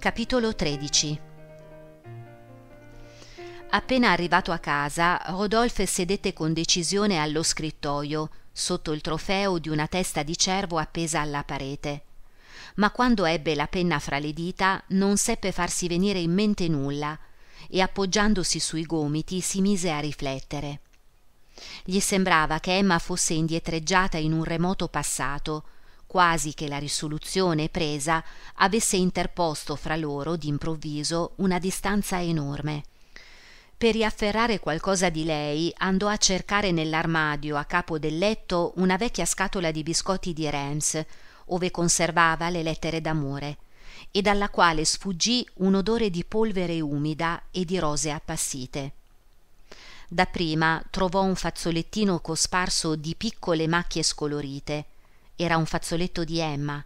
Capitolo 13 Appena arrivato a casa, Rodolphe sedette con decisione allo scrittoio, sotto il trofeo di una testa di cervo appesa alla parete. Ma quando ebbe la penna fra le dita, non seppe farsi venire in mente nulla e appoggiandosi sui gomiti si mise a riflettere. Gli sembrava che Emma fosse indietreggiata in un remoto passato, quasi che la risoluzione presa avesse interposto fra loro d'improvviso una distanza enorme per riafferrare qualcosa di lei andò a cercare nell'armadio a capo del letto una vecchia scatola di biscotti di Reims ove conservava le lettere d'amore e dalla quale sfuggì un odore di polvere umida e di rose appassite dapprima trovò un fazzolettino cosparso di piccole macchie scolorite era un fazzoletto di Emma,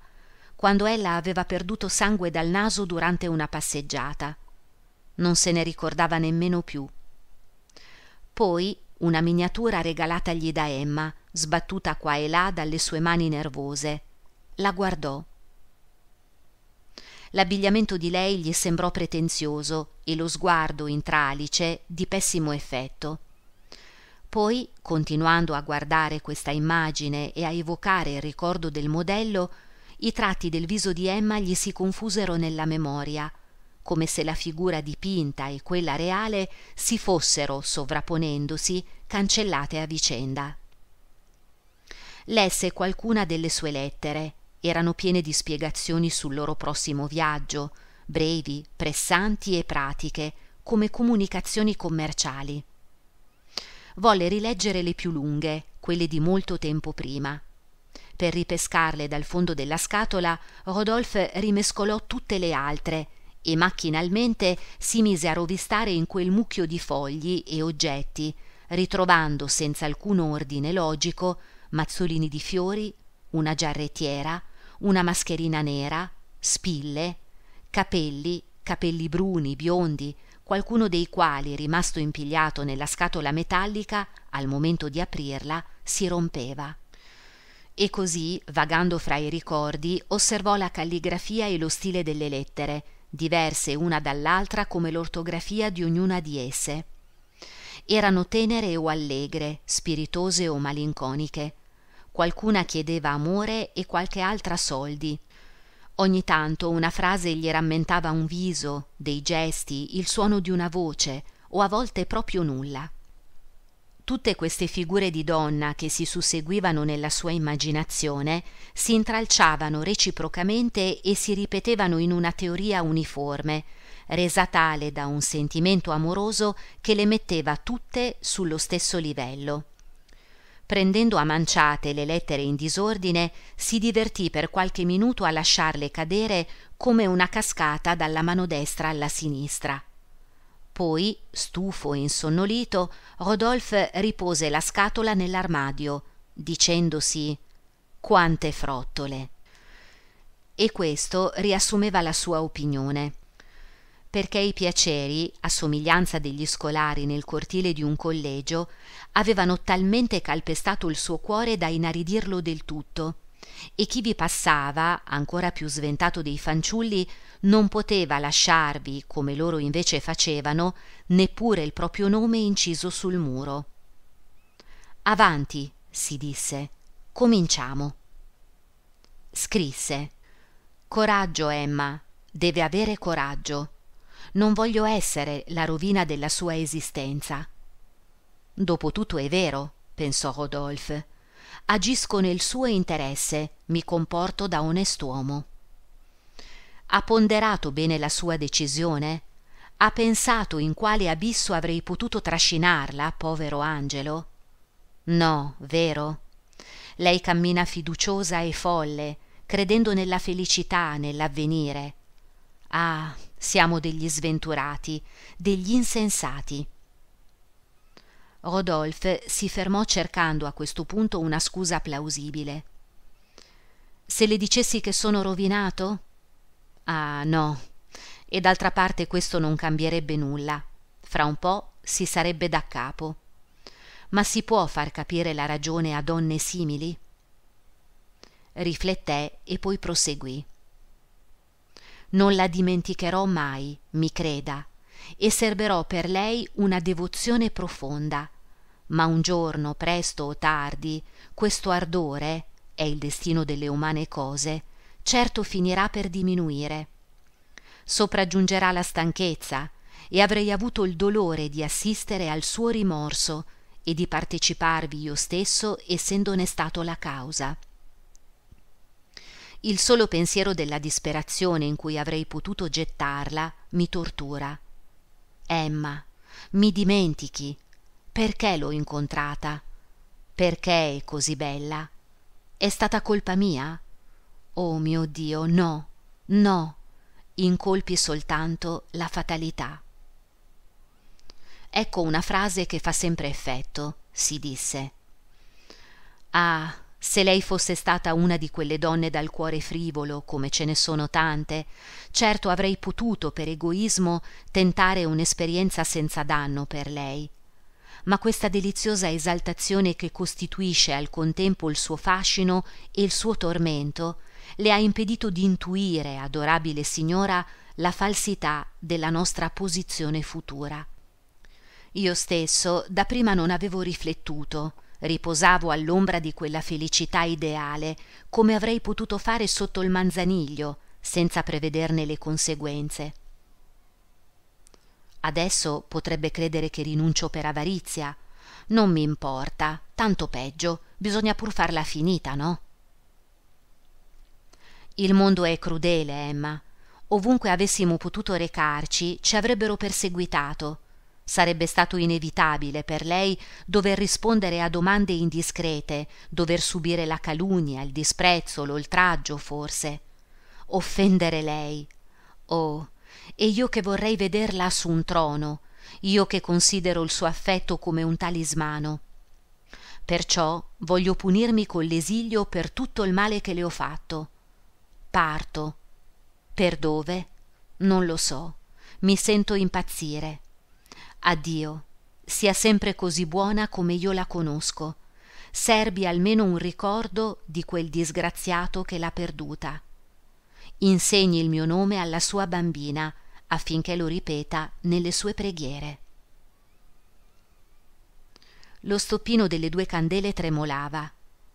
quando ella aveva perduto sangue dal naso durante una passeggiata. Non se ne ricordava nemmeno più. Poi una miniatura regalatagli da Emma, sbattuta qua e là dalle sue mani nervose. La guardò. L'abbigliamento di lei gli sembrò pretenzioso e lo sguardo in tralice di pessimo effetto poi continuando a guardare questa immagine e a evocare il ricordo del modello i tratti del viso di Emma gli si confusero nella memoria come se la figura dipinta e quella reale si fossero sovrapponendosi cancellate a vicenda lesse qualcuna delle sue lettere erano piene di spiegazioni sul loro prossimo viaggio brevi pressanti e pratiche come comunicazioni commerciali volle rileggere le più lunghe, quelle di molto tempo prima. Per ripescarle dal fondo della scatola, Rodolphe rimescolò tutte le altre e macchinalmente si mise a rovistare in quel mucchio di fogli e oggetti, ritrovando senza alcun ordine logico mazzolini di fiori, una giarrettiera, una mascherina nera, spille, capelli, capelli bruni, biondi, qualcuno dei quali, rimasto impigliato nella scatola metallica, al momento di aprirla, si rompeva. E così, vagando fra i ricordi, osservò la calligrafia e lo stile delle lettere, diverse una dall'altra come l'ortografia di ognuna di esse. Erano tenere o allegre, spiritose o malinconiche. Qualcuna chiedeva amore e qualche altra soldi, ogni tanto una frase gli rammentava un viso dei gesti il suono di una voce o a volte proprio nulla tutte queste figure di donna che si susseguivano nella sua immaginazione si intralciavano reciprocamente e si ripetevano in una teoria uniforme resa tale da un sentimento amoroso che le metteva tutte sullo stesso livello prendendo a manciate le lettere in disordine si divertì per qualche minuto a lasciarle cadere come una cascata dalla mano destra alla sinistra poi stufo e insonnolito rodolphe ripose la scatola nell'armadio dicendosi quante frottole e questo riassumeva la sua opinione perché i piaceri, a somiglianza degli scolari nel cortile di un collegio, avevano talmente calpestato il suo cuore da inaridirlo del tutto, e chi vi passava, ancora più sventato dei fanciulli, non poteva lasciarvi, come loro invece facevano, neppure il proprio nome inciso sul muro. Avanti, si disse, cominciamo. Scrisse Coraggio, Emma, deve avere coraggio non voglio essere la rovina della sua esistenza. Dopo tutto è vero, pensò Rodolphe. Agisco nel suo interesse, mi comporto da onest'uomo. Ha ponderato bene la sua decisione? Ha pensato in quale abisso avrei potuto trascinarla, povero angelo? No, vero? Lei cammina fiduciosa e folle, credendo nella felicità, nell'avvenire. Ah, siamo degli sventurati, degli insensati. Rodolphe si fermò cercando a questo punto una scusa plausibile. Se le dicessi che sono rovinato? Ah no. E d'altra parte questo non cambierebbe nulla. Fra un po' si sarebbe da capo. Ma si può far capire la ragione a donne simili? Rifletté e poi proseguì. Non la dimenticherò mai, mi creda, e serberò per lei una devozione profonda. Ma un giorno, presto o tardi, questo ardore è il destino delle umane cose, certo finirà per diminuire. Sopraggiungerà la stanchezza, e avrei avuto il dolore di assistere al suo rimorso e di parteciparvi io stesso essendone stato la causa. Il solo pensiero della disperazione in cui avrei potuto gettarla mi tortura. Emma, mi dimentichi. Perché l'ho incontrata? Perché è così bella? È stata colpa mia? Oh mio Dio, no, no. Incolpi soltanto la fatalità. Ecco una frase che fa sempre effetto, si disse. Ah, se lei fosse stata una di quelle donne dal cuore frivolo, come ce ne sono tante, certo avrei potuto per egoismo tentare un'esperienza senza danno per lei. Ma questa deliziosa esaltazione che costituisce al contempo il suo fascino e il suo tormento le ha impedito di intuire, adorabile signora, la falsità della nostra posizione futura. Io stesso da prima non avevo riflettuto, riposavo all'ombra di quella felicità ideale come avrei potuto fare sotto il manzaniglio senza prevederne le conseguenze adesso potrebbe credere che rinuncio per avarizia non mi importa tanto peggio bisogna pur farla finita no il mondo è crudele emma ovunque avessimo potuto recarci ci avrebbero perseguitato Sarebbe stato inevitabile per lei dover rispondere a domande indiscrete, dover subire la calunnia, il disprezzo, l'oltraggio forse. Offendere lei. Oh, e io che vorrei vederla su un trono, io che considero il suo affetto come un talismano. Perciò voglio punirmi con l'esilio per tutto il male che le ho fatto. Parto. Per dove? Non lo so. Mi sento impazzire addio sia sempre così buona come io la conosco serbi almeno un ricordo di quel disgraziato che l'ha perduta insegni il mio nome alla sua bambina affinché lo ripeta nelle sue preghiere lo stoppino delle due candele tremolava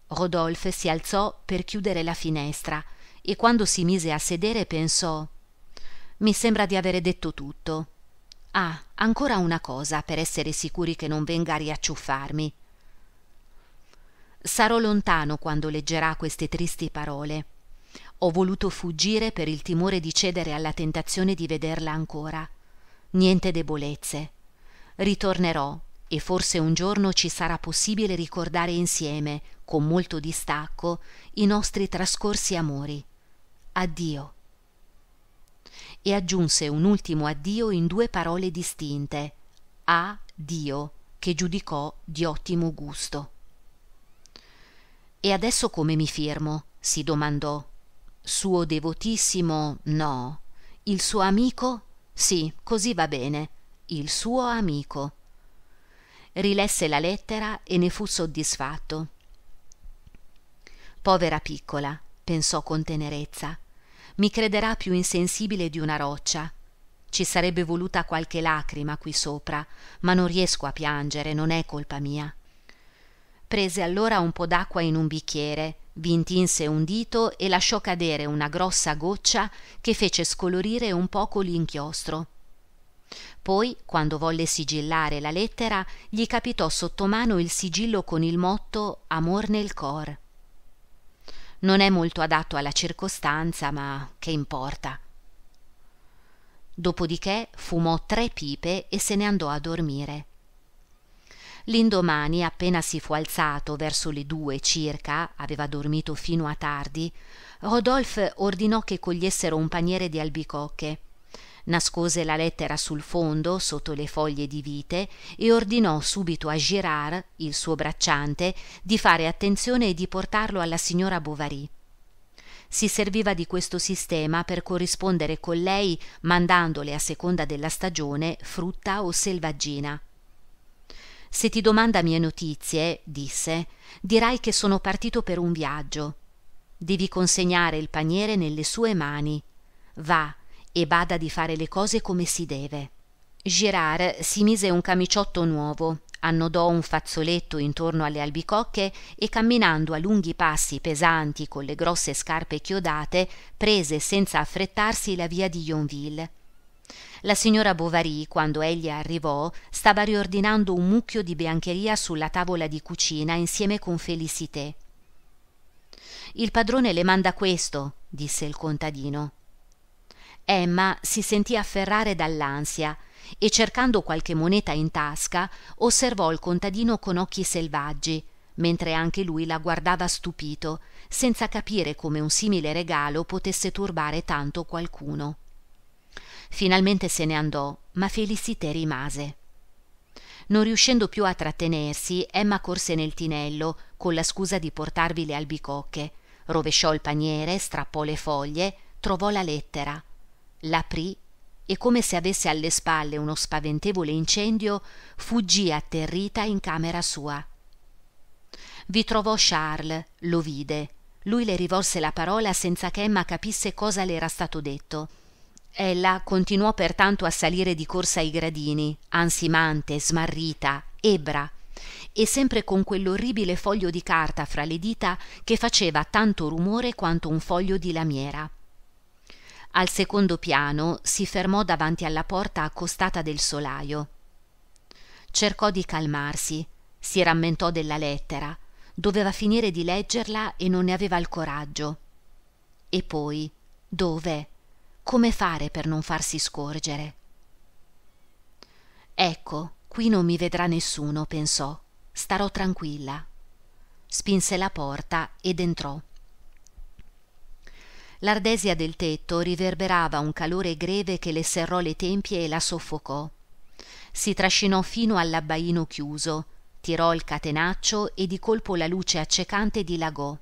rodolphe si alzò per chiudere la finestra e quando si mise a sedere pensò mi sembra di avere detto tutto Ah, ancora una cosa, per essere sicuri che non venga a riacciuffarmi. Sarò lontano quando leggerà queste tristi parole. Ho voluto fuggire per il timore di cedere alla tentazione di vederla ancora. Niente debolezze. Ritornerò e forse un giorno ci sarà possibile ricordare insieme, con molto distacco, i nostri trascorsi amori. Addio e aggiunse un ultimo addio in due parole distinte a dio che giudicò di ottimo gusto e adesso come mi firmo si domandò suo devotissimo no il suo amico sì così va bene il suo amico rilesse la lettera e ne fu soddisfatto povera piccola pensò con tenerezza mi crederà più insensibile di una roccia. Ci sarebbe voluta qualche lacrima qui sopra, ma non riesco a piangere, non è colpa mia. Prese allora un po' d'acqua in un bicchiere, vi intinse un dito e lasciò cadere una grossa goccia che fece scolorire un poco l'inchiostro. Poi, quando volle sigillare la lettera, gli capitò sotto mano il sigillo con il motto Amor nel cor non è molto adatto alla circostanza, ma che importa. Dopodiché fumò tre pipe e se ne andò a dormire. L'indomani, appena si fu alzato verso le due circa, aveva dormito fino a tardi, Rodolphe ordinò che cogliessero un paniere di albicocche nascose la lettera sul fondo sotto le foglie di vite e ordinò subito a girard il suo bracciante di fare attenzione e di portarlo alla signora bovary si serviva di questo sistema per corrispondere con lei mandandole a seconda della stagione frutta o selvaggina se ti domanda mie notizie disse dirai che sono partito per un viaggio devi consegnare il paniere nelle sue mani va e bada di fare le cose come si deve. Girard si mise un camiciotto nuovo, annodò un fazzoletto intorno alle albicocche e camminando a lunghi passi pesanti con le grosse scarpe chiodate, prese senza affrettarsi la via di Yonville. La signora Bovary, quando egli arrivò, stava riordinando un mucchio di biancheria sulla tavola di cucina insieme con Felicité. Il padrone le manda questo, disse il contadino emma si sentì afferrare dall'ansia e cercando qualche moneta in tasca osservò il contadino con occhi selvaggi mentre anche lui la guardava stupito senza capire come un simile regalo potesse turbare tanto qualcuno finalmente se ne andò ma Felicite rimase non riuscendo più a trattenersi emma corse nel tinello con la scusa di portarvi le albicocche rovesciò il paniere strappò le foglie trovò la lettera l'aprì e come se avesse alle spalle uno spaventevole incendio fuggì atterrita in camera sua vi trovò charles lo vide lui le rivolse la parola senza che emma capisse cosa le era stato detto ella continuò pertanto a salire di corsa i gradini ansimante smarrita ebra e sempre con quell'orribile foglio di carta fra le dita che faceva tanto rumore quanto un foglio di lamiera al secondo piano si fermò davanti alla porta accostata del solaio. Cercò di calmarsi, si rammentò della lettera, doveva finire di leggerla e non ne aveva il coraggio. E poi, dove? Come fare per non farsi scorgere? Ecco, qui non mi vedrà nessuno, pensò. Starò tranquilla. Spinse la porta ed entrò l'ardesia del tetto riverberava un calore greve che le serrò le tempie e la soffocò si trascinò fino all'abbaino chiuso tirò il catenaccio e di colpo la luce accecante dilagò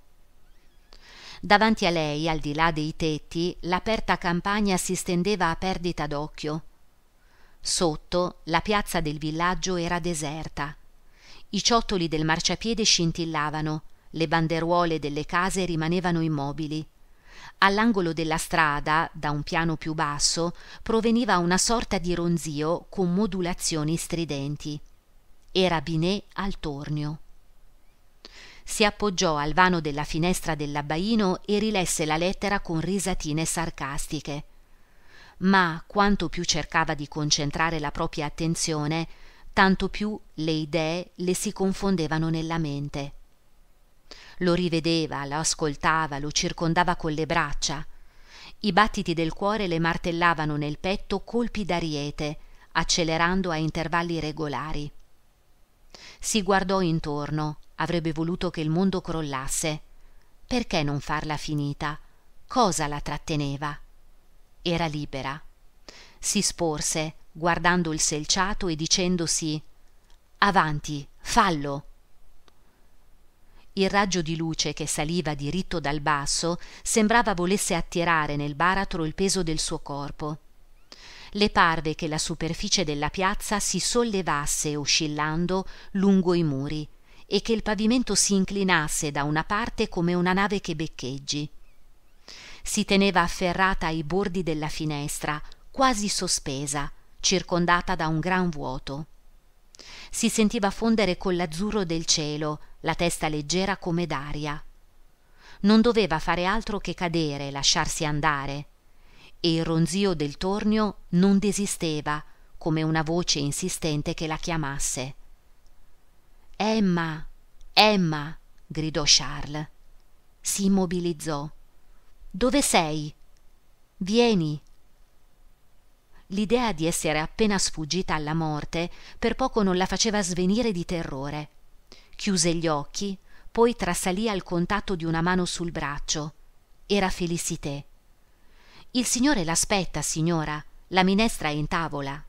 davanti a lei al di là dei tetti l'aperta campagna si stendeva a perdita d'occhio sotto la piazza del villaggio era deserta i ciottoli del marciapiede scintillavano le banderuole delle case rimanevano immobili all'angolo della strada da un piano più basso proveniva una sorta di ronzio con modulazioni stridenti era Binet al tornio si appoggiò al vano della finestra dell'abbaino e rilesse la lettera con risatine sarcastiche ma quanto più cercava di concentrare la propria attenzione tanto più le idee le si confondevano nella mente lo rivedeva, lo ascoltava, lo circondava con le braccia. I battiti del cuore le martellavano nel petto colpi d'ariete, accelerando a intervalli regolari. Si guardò intorno, avrebbe voluto che il mondo crollasse. Perché non farla finita? Cosa la tratteneva? Era libera. Si sporse, guardando il selciato e dicendosi Avanti, fallo il raggio di luce che saliva diritto dal basso sembrava volesse attirare nel baratro il peso del suo corpo le parve che la superficie della piazza si sollevasse oscillando lungo i muri e che il pavimento si inclinasse da una parte come una nave che beccheggi si teneva afferrata ai bordi della finestra quasi sospesa circondata da un gran vuoto si sentiva fondere con l'azzurro del cielo, la testa leggera come d'aria. Non doveva fare altro che cadere, e lasciarsi andare. E il ronzio del tornio non desisteva, come una voce insistente che la chiamasse. Emma, Emma, gridò Charles. Si immobilizzò. Dove sei? Vieni, l'idea di essere appena sfuggita alla morte per poco non la faceva svenire di terrore chiuse gli occhi poi trasalì al contatto di una mano sul braccio era felicité il signore l'aspetta signora la minestra è in tavola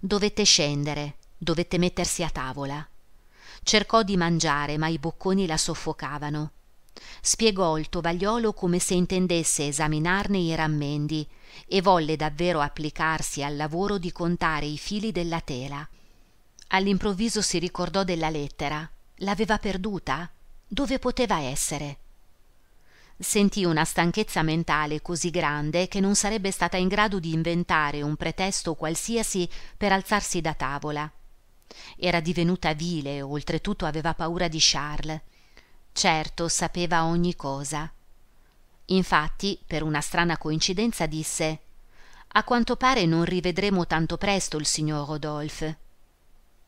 dovette scendere dovette mettersi a tavola cercò di mangiare ma i bocconi la soffocavano spiegò il tovagliolo come se intendesse esaminarne i rammendi e volle davvero applicarsi al lavoro di contare i fili della tela all'improvviso si ricordò della lettera l'aveva perduta dove poteva essere sentì una stanchezza mentale così grande che non sarebbe stata in grado di inventare un pretesto qualsiasi per alzarsi da tavola era divenuta vile oltretutto aveva paura di charles certo sapeva ogni cosa. Infatti, per una strana coincidenza, disse A quanto pare non rivedremo tanto presto il signor Rodolphe.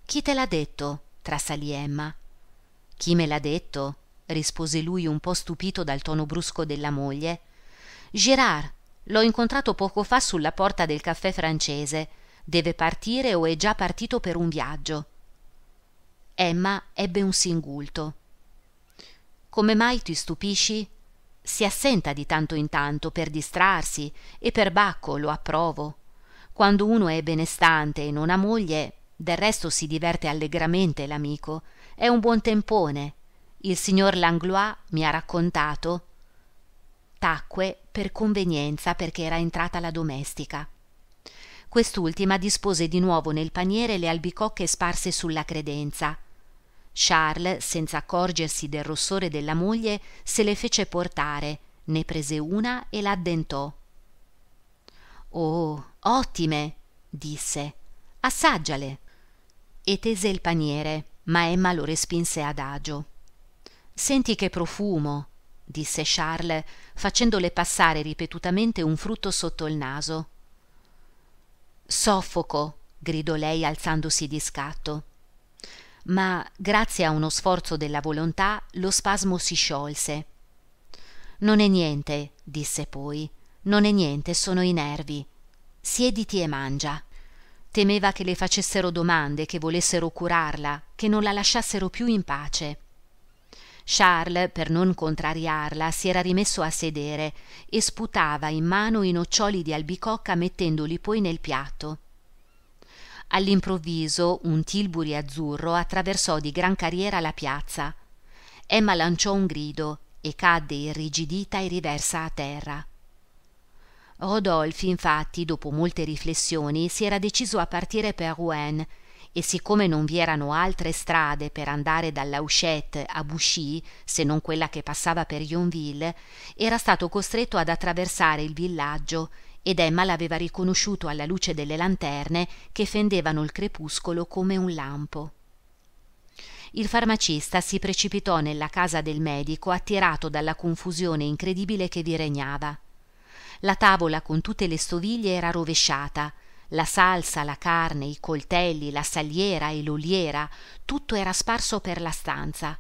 Chi te l'ha detto? trasalì Emma. Chi me l'ha detto? rispose lui un po' stupito dal tono brusco della moglie. Girard, l'ho incontrato poco fa sulla porta del caffè francese. Deve partire o è già partito per un viaggio. Emma ebbe un singulto come mai ti stupisci? Si assenta di tanto in tanto per distrarsi e per bacco lo approvo. Quando uno è benestante e non ha moglie, del resto si diverte allegramente l'amico. È un buon tempone. Il signor Langlois mi ha raccontato. Tacque per convenienza perché era entrata la domestica. Quest'ultima dispose di nuovo nel paniere le albicocche sparse sulla credenza charles senza accorgersi del rossore della moglie se le fece portare ne prese una e la addentò. oh ottime disse assaggiale e tese il paniere ma emma lo respinse adagio senti che profumo disse charles facendole passare ripetutamente un frutto sotto il naso soffoco gridò lei alzandosi di scatto ma grazie a uno sforzo della volontà lo spasmo si sciolse. Non è niente, disse poi, non è niente, sono i nervi. Siediti e mangia. Temeva che le facessero domande, che volessero curarla, che non la lasciassero più in pace. Charles, per non contrariarla, si era rimesso a sedere e sputava in mano i noccioli di albicocca mettendoli poi nel piatto all'improvviso un tilburi azzurro attraversò di gran carriera la piazza emma lanciò un grido e cadde irrigidita e riversa a terra Rodolphe, infatti dopo molte riflessioni si era deciso a partire per rouen e siccome non vi erano altre strade per andare dalla a Bouchy se non quella che passava per Yonville, era stato costretto ad attraversare il villaggio ed Emma l'aveva riconosciuto alla luce delle lanterne che fendevano il crepuscolo come un lampo. Il farmacista si precipitò nella casa del medico attirato dalla confusione incredibile che vi regnava. La tavola con tutte le stoviglie era rovesciata, la salsa, la carne, i coltelli, la saliera e l'oliera, tutto era sparso per la stanza.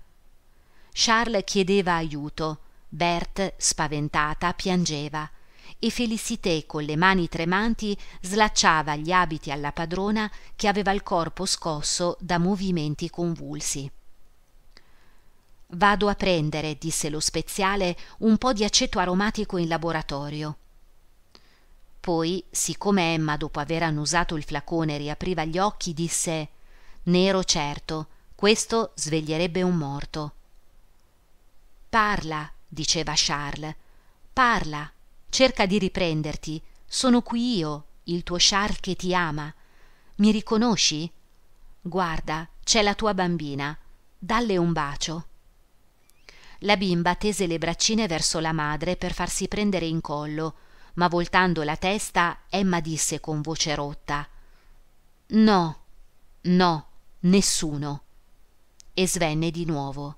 Charles chiedeva aiuto. Bert, spaventata, piangeva e Felicité con le mani tremanti slacciava gli abiti alla padrona che aveva il corpo scosso da movimenti convulsi. Vado a prendere, disse lo speziale, un po' di aceto aromatico in laboratorio. Poi, siccome Emma, dopo aver annusato il flacone, riapriva gli occhi, disse Nero certo, questo sveglierebbe un morto. Parla, diceva Charles, parla, cerca di riprenderti. Sono qui io, il tuo Char che ti ama. Mi riconosci? Guarda, c'è la tua bambina. Dalle un bacio. La bimba tese le braccine verso la madre per farsi prendere in collo, ma voltando la testa Emma disse con voce rotta No, no, nessuno. E svenne di nuovo.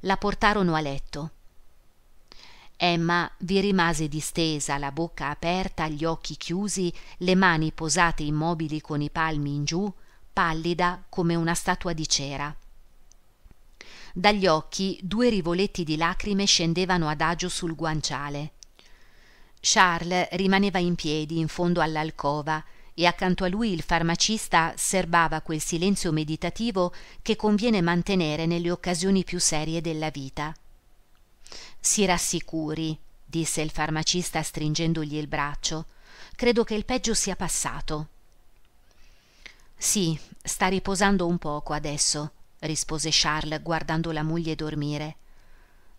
La portarono a letto emma vi rimase distesa la bocca aperta gli occhi chiusi le mani posate immobili con i palmi in giù pallida come una statua di cera dagli occhi due rivoletti di lacrime scendevano adagio sul guanciale charles rimaneva in piedi in fondo all'alcova e accanto a lui il farmacista serbava quel silenzio meditativo che conviene mantenere nelle occasioni più serie della vita si rassicuri disse il farmacista stringendogli il braccio credo che il peggio sia passato sì sta riposando un poco adesso rispose charles guardando la moglie dormire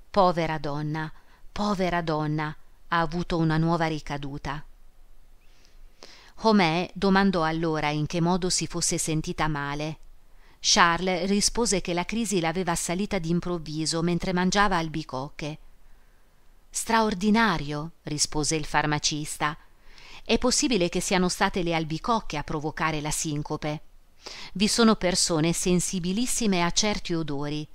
povera donna povera donna ha avuto una nuova ricaduta homais domandò allora in che modo si fosse sentita male charles rispose che la crisi l'aveva assalita d'improvviso mentre mangiava albicocche Straordinario, rispose il farmacista. È possibile che siano state le albicocche a provocare la sincope. Vi sono persone sensibilissime a certi odori.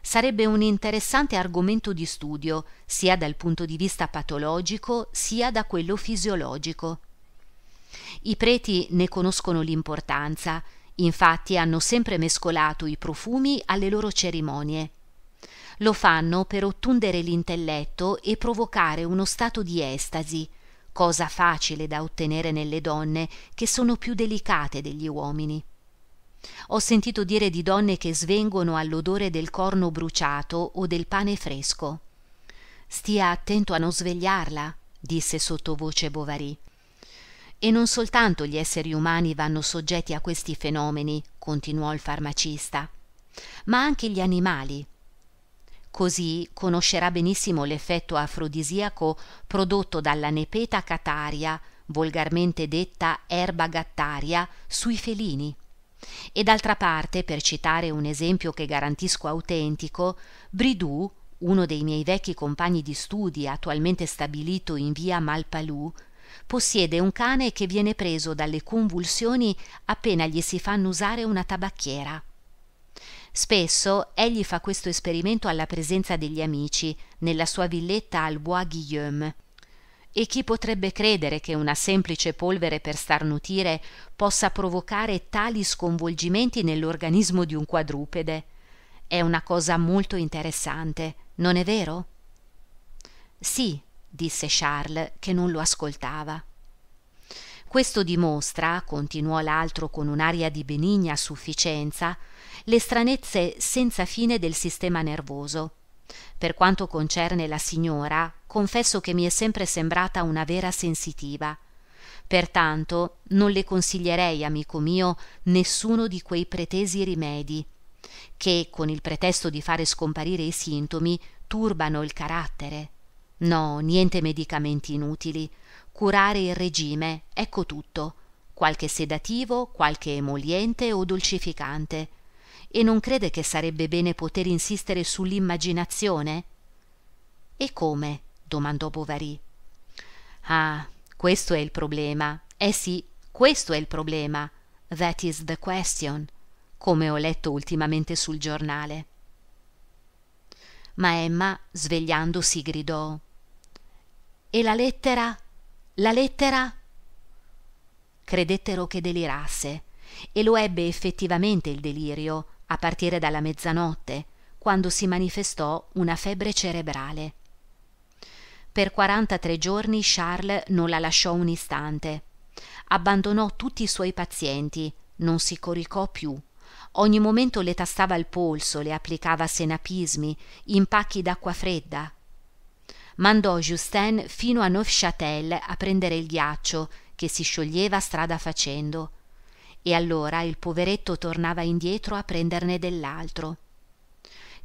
Sarebbe un interessante argomento di studio, sia dal punto di vista patologico, sia da quello fisiologico. I preti ne conoscono l'importanza, infatti hanno sempre mescolato i profumi alle loro cerimonie. Lo fanno per ottundere l'intelletto e provocare uno stato di estasi, cosa facile da ottenere nelle donne che sono più delicate degli uomini. Ho sentito dire di donne che svengono all'odore del corno bruciato o del pane fresco. Stia attento a non svegliarla, disse sottovoce Bovary. E non soltanto gli esseri umani vanno soggetti a questi fenomeni, continuò il farmacista, ma anche gli animali. Così conoscerà benissimo l'effetto afrodisiaco prodotto dalla nepeta cataria, volgarmente detta erba gattaria, sui felini. E d'altra parte, per citare un esempio che garantisco autentico, Bridou, uno dei miei vecchi compagni di studi attualmente stabilito in via Malpalù, possiede un cane che viene preso dalle convulsioni appena gli si fanno usare una tabacchiera. Spesso egli fa questo esperimento alla presenza degli amici, nella sua villetta al Bois Guillaume. E chi potrebbe credere che una semplice polvere per starnutire possa provocare tali sconvolgimenti nell'organismo di un quadrupede? È una cosa molto interessante, non è vero? Sì, disse Charles, che non lo ascoltava. Questo dimostra, continuò l'altro con un'aria di benigna sufficienza, le stranezze senza fine del sistema nervoso. Per quanto concerne la signora, confesso che mi è sempre sembrata una vera sensitiva. Pertanto non le consiglierei, amico mio, nessuno di quei pretesi rimedi, che, con il pretesto di fare scomparire i sintomi, turbano il carattere. No, niente medicamenti inutili. Curare il regime, ecco tutto. Qualche sedativo, qualche emoliente o dolcificante e non crede che sarebbe bene poter insistere sull'immaginazione? E come? domandò Bovary. Ah, questo è il problema. Eh sì, questo è il problema. That is the question, come ho letto ultimamente sul giornale. Ma Emma, svegliandosi, gridò E la lettera? La lettera? Credettero che delirasse, e lo ebbe effettivamente il delirio, a partire dalla mezzanotte, quando si manifestò una febbre cerebrale. Per 43 giorni Charles non la lasciò un istante. Abbandonò tutti i suoi pazienti, non si coricò più. Ogni momento le tastava il polso, le applicava senapismi, impacchi d'acqua fredda. Mandò Justin fino a Neufchâtel a prendere il ghiaccio, che si scioglieva strada facendo e allora il poveretto tornava indietro a prenderne dell'altro.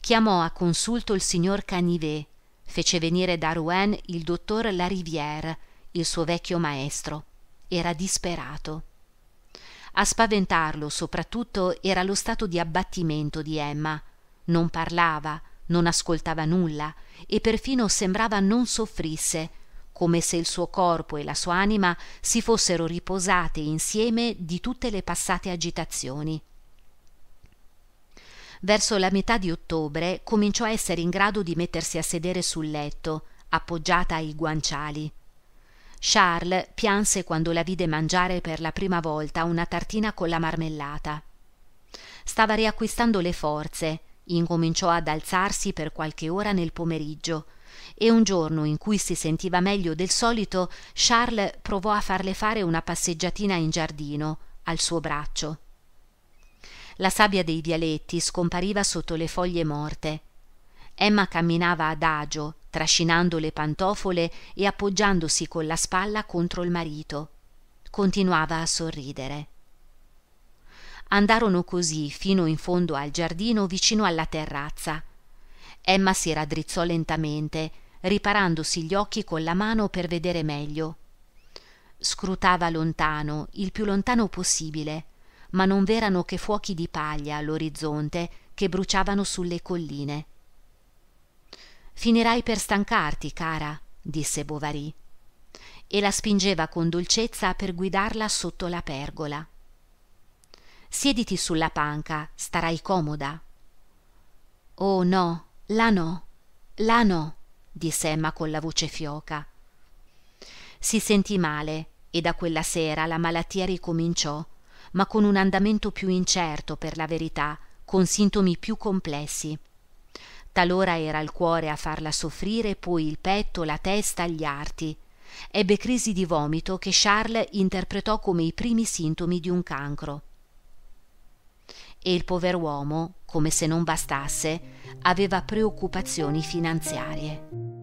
Chiamò a consulto il signor Canivet, fece venire da Rouen il dottor Larivière, il suo vecchio maestro. Era disperato. A spaventarlo soprattutto era lo stato di abbattimento di Emma. Non parlava, non ascoltava nulla e perfino sembrava non soffrisse come se il suo corpo e la sua anima si fossero riposate insieme di tutte le passate agitazioni. Verso la metà di ottobre cominciò a essere in grado di mettersi a sedere sul letto, appoggiata ai guanciali. Charles pianse quando la vide mangiare per la prima volta una tartina con la marmellata. Stava riacquistando le forze, incominciò ad alzarsi per qualche ora nel pomeriggio, e un giorno in cui si sentiva meglio del solito Charles provò a farle fare una passeggiatina in giardino al suo braccio. La sabbia dei vialetti scompariva sotto le foglie morte. Emma camminava adagio, trascinando le pantofole e appoggiandosi con la spalla contro il marito. Continuava a sorridere. Andarono così fino in fondo al giardino vicino alla terrazza. Emma si raddrizzò lentamente riparandosi gli occhi con la mano per vedere meglio scrutava lontano il più lontano possibile ma non v'erano che fuochi di paglia all'orizzonte che bruciavano sulle colline finirai per stancarti cara disse bovary e la spingeva con dolcezza per guidarla sotto la pergola siediti sulla panca starai comoda oh no là no là no disse Emma con la voce fioca. Si sentì male e da quella sera la malattia ricominciò, ma con un andamento più incerto per la verità, con sintomi più complessi. Talora era il cuore a farla soffrire, poi il petto, la testa, gli arti. Ebbe crisi di vomito che Charles interpretò come i primi sintomi di un cancro e il pover'uomo, come se non bastasse, aveva preoccupazioni finanziarie.